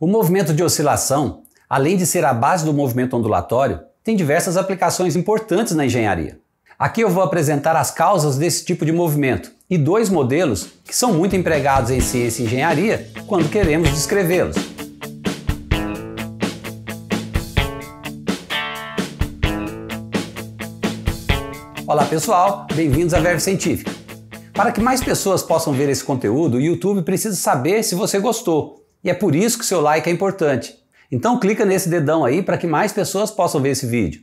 O movimento de oscilação, além de ser a base do movimento ondulatório, tem diversas aplicações importantes na engenharia. Aqui eu vou apresentar as causas desse tipo de movimento e dois modelos que são muito empregados em ciência e engenharia quando queremos descrevê-los. Olá pessoal, bem-vindos à Verve Científica. Para que mais pessoas possam ver esse conteúdo, o YouTube precisa saber se você gostou e é por isso que seu like é importante. Então clica nesse dedão aí para que mais pessoas possam ver esse vídeo.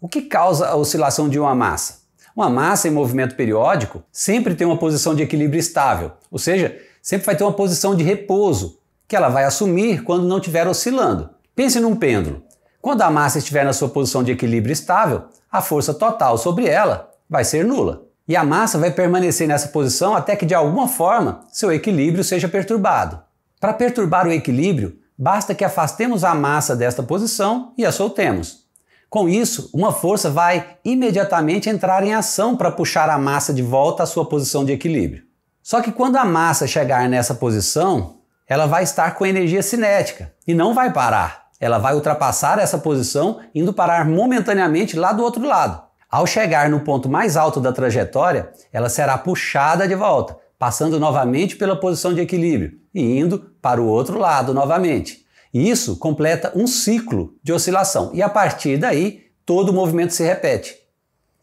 O que causa a oscilação de uma massa? Uma massa em movimento periódico sempre tem uma posição de equilíbrio estável, ou seja, sempre vai ter uma posição de repouso, que ela vai assumir quando não estiver oscilando. Pense num pêndulo. Quando a massa estiver na sua posição de equilíbrio estável, a força total sobre ela vai ser nula. E a massa vai permanecer nessa posição até que de alguma forma seu equilíbrio seja perturbado. Para perturbar o equilíbrio, basta que afastemos a massa desta posição e a soltemos. Com isso, uma força vai imediatamente entrar em ação para puxar a massa de volta à sua posição de equilíbrio. Só que quando a massa chegar nessa posição, ela vai estar com energia cinética e não vai parar. Ela vai ultrapassar essa posição, indo parar momentaneamente lá do outro lado. Ao chegar no ponto mais alto da trajetória, ela será puxada de volta, passando novamente pela posição de equilíbrio e indo para o outro lado novamente. E isso completa um ciclo de oscilação, e a partir daí todo o movimento se repete.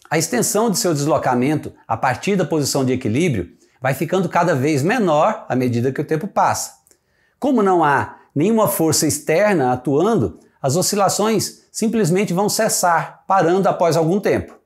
A extensão de seu deslocamento a partir da posição de equilíbrio vai ficando cada vez menor à medida que o tempo passa. Como não há nenhuma força externa atuando, as oscilações simplesmente vão cessar, parando após algum tempo.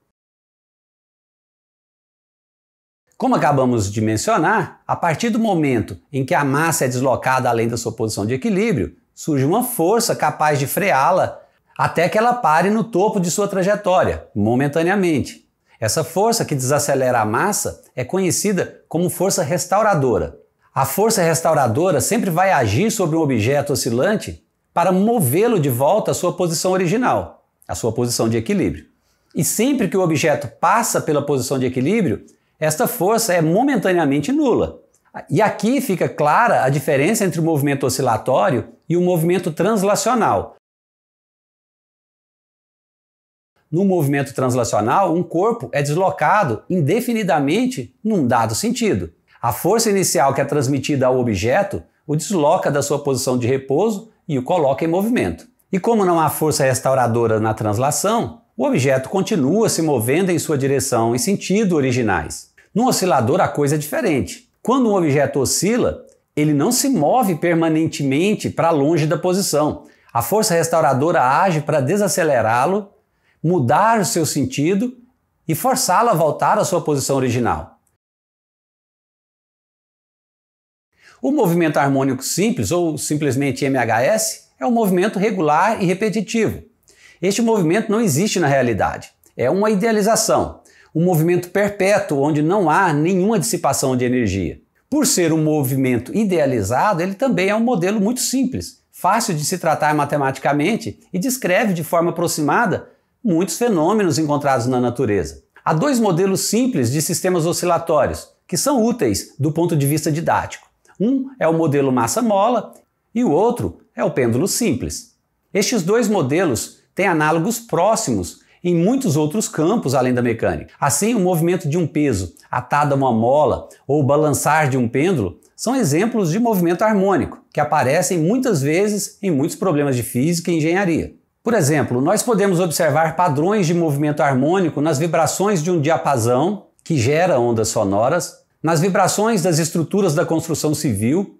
Como acabamos de mencionar, a partir do momento em que a massa é deslocada além da sua posição de equilíbrio, surge uma força capaz de freá-la até que ela pare no topo de sua trajetória, momentaneamente. Essa força que desacelera a massa é conhecida como força restauradora. A força restauradora sempre vai agir sobre um objeto oscilante para movê-lo de volta à sua posição original, à sua posição de equilíbrio. E sempre que o objeto passa pela posição de equilíbrio, esta força é momentaneamente nula. E aqui fica clara a diferença entre o movimento oscilatório e o movimento translacional. No movimento translacional, um corpo é deslocado indefinidamente num dado sentido. A força inicial que é transmitida ao objeto o desloca da sua posição de repouso e o coloca em movimento. E como não há força restauradora na translação, o objeto continua se movendo em sua direção e sentido originais. No oscilador a coisa é diferente. Quando um objeto oscila, ele não se move permanentemente para longe da posição. A força restauradora age para desacelerá-lo, mudar o seu sentido e forçá-lo a voltar à sua posição original. O movimento harmônico simples, ou simplesmente MHS, é um movimento regular e repetitivo. Este movimento não existe na realidade, é uma idealização, um movimento perpétuo onde não há nenhuma dissipação de energia. Por ser um movimento idealizado, ele também é um modelo muito simples, fácil de se tratar matematicamente e descreve de forma aproximada muitos fenômenos encontrados na natureza. Há dois modelos simples de sistemas oscilatórios que são úteis do ponto de vista didático. Um é o modelo massa-mola e o outro é o pêndulo simples. Estes dois modelos tem análogos próximos em muitos outros campos além da mecânica. Assim, o movimento de um peso atado a uma mola ou o balançar de um pêndulo são exemplos de movimento harmônico que aparecem muitas vezes em muitos problemas de física e engenharia. Por exemplo, nós podemos observar padrões de movimento harmônico nas vibrações de um diapasão, que gera ondas sonoras, nas vibrações das estruturas da construção civil,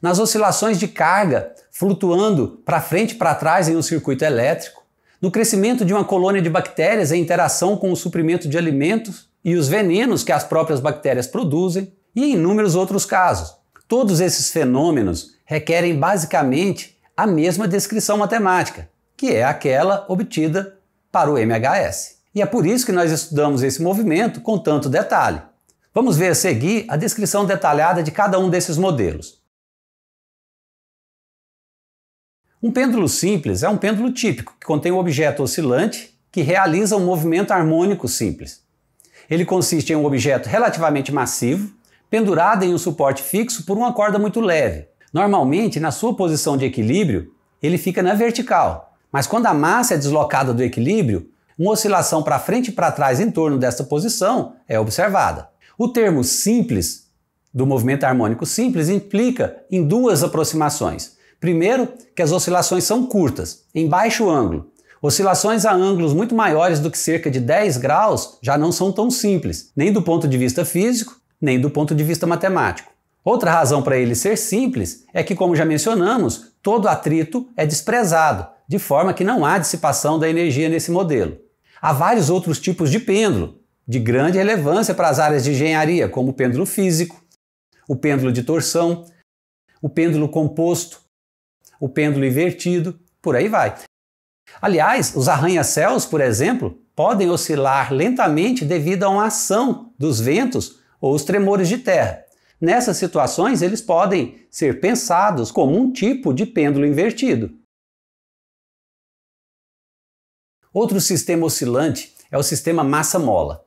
nas oscilações de carga flutuando para frente e para trás em um circuito elétrico no crescimento de uma colônia de bactérias em interação com o suprimento de alimentos e os venenos que as próprias bactérias produzem, e em inúmeros outros casos. Todos esses fenômenos requerem basicamente a mesma descrição matemática, que é aquela obtida para o MHS. E é por isso que nós estudamos esse movimento com tanto detalhe. Vamos ver a seguir a descrição detalhada de cada um desses modelos. Um pêndulo simples é um pêndulo típico que contém um objeto oscilante que realiza um movimento harmônico simples. Ele consiste em um objeto relativamente massivo, pendurado em um suporte fixo por uma corda muito leve. Normalmente, na sua posição de equilíbrio, ele fica na vertical, mas quando a massa é deslocada do equilíbrio, uma oscilação para frente e para trás em torno desta posição é observada. O termo simples do movimento harmônico simples implica em duas aproximações. Primeiro, que as oscilações são curtas, em baixo ângulo. Oscilações a ângulos muito maiores do que cerca de 10 graus já não são tão simples, nem do ponto de vista físico, nem do ponto de vista matemático. Outra razão para ele ser simples é que, como já mencionamos, todo atrito é desprezado, de forma que não há dissipação da energia nesse modelo. Há vários outros tipos de pêndulo, de grande relevância para as áreas de engenharia, como o pêndulo físico, o pêndulo de torção, o pêndulo composto, o pêndulo invertido, por aí vai. Aliás, os arranha-céus, por exemplo, podem oscilar lentamente devido a uma ação dos ventos ou os tremores de terra. Nessas situações, eles podem ser pensados como um tipo de pêndulo invertido. Outro sistema oscilante é o sistema massa-mola.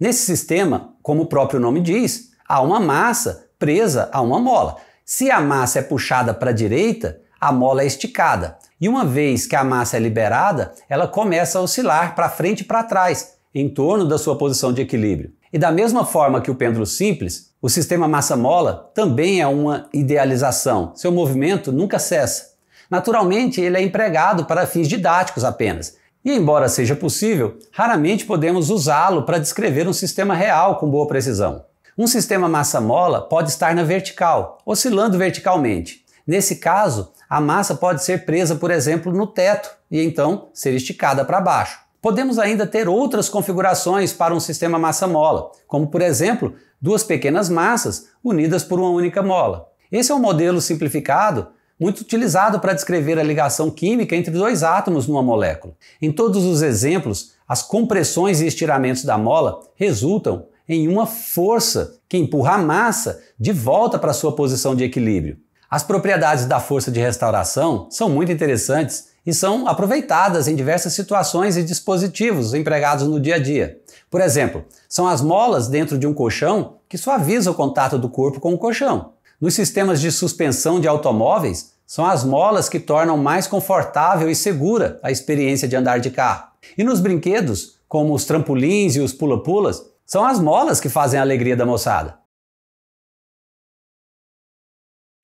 Nesse sistema, como o próprio nome diz, há uma massa presa a uma mola. Se a massa é puxada para a direita, a mola é esticada. E uma vez que a massa é liberada, ela começa a oscilar para frente e para trás, em torno da sua posição de equilíbrio. E da mesma forma que o pêndulo simples, o sistema massa-mola também é uma idealização. Seu movimento nunca cessa. Naturalmente, ele é empregado para fins didáticos apenas. E embora seja possível, raramente podemos usá-lo para descrever um sistema real com boa precisão. Um sistema massa-mola pode estar na vertical, oscilando verticalmente. Nesse caso, a massa pode ser presa, por exemplo, no teto e então ser esticada para baixo. Podemos ainda ter outras configurações para um sistema massa-mola, como por exemplo, duas pequenas massas unidas por uma única mola. Esse é um modelo simplificado muito utilizado para descrever a ligação química entre dois átomos numa molécula. Em todos os exemplos, as compressões e estiramentos da mola resultam em uma força que empurra a massa de volta para sua posição de equilíbrio. As propriedades da força de restauração são muito interessantes e são aproveitadas em diversas situações e dispositivos empregados no dia a dia. Por exemplo, são as molas dentro de um colchão que suavizam o contato do corpo com o colchão. Nos sistemas de suspensão de automóveis, são as molas que tornam mais confortável e segura a experiência de andar de carro. E nos brinquedos, como os trampolins e os pula-pulas, são as molas que fazem a alegria da moçada.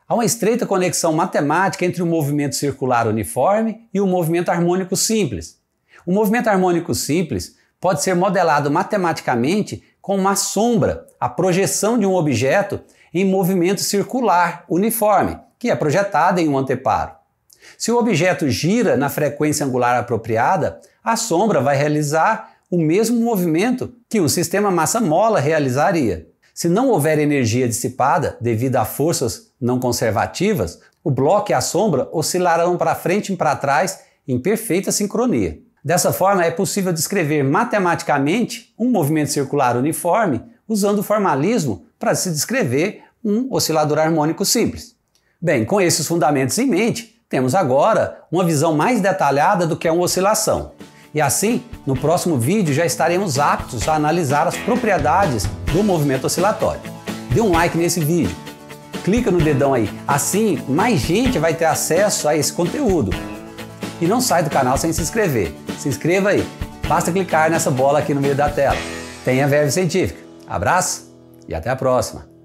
Há uma estreita conexão matemática entre o movimento circular uniforme e o movimento harmônico simples. O movimento harmônico simples pode ser modelado matematicamente com uma sombra, a projeção de um objeto em movimento circular uniforme, que é projetada em um anteparo. Se o objeto gira na frequência angular apropriada, a sombra vai realizar o mesmo movimento que um sistema massa-mola realizaria. Se não houver energia dissipada devido a forças não conservativas, o bloco e a sombra oscilarão para frente e para trás em perfeita sincronia. Dessa forma, é possível descrever matematicamente um movimento circular uniforme usando o formalismo para se descrever um oscilador harmônico simples. Bem, com esses fundamentos em mente, temos agora uma visão mais detalhada do que é uma oscilação. E assim, no próximo vídeo já estaremos aptos a analisar as propriedades do movimento oscilatório. Dê um like nesse vídeo, clica no dedão aí, assim mais gente vai ter acesso a esse conteúdo. E não sai do canal sem se inscrever. Se inscreva aí, basta clicar nessa bola aqui no meio da tela. Tenha verve científica. Abraço e até a próxima!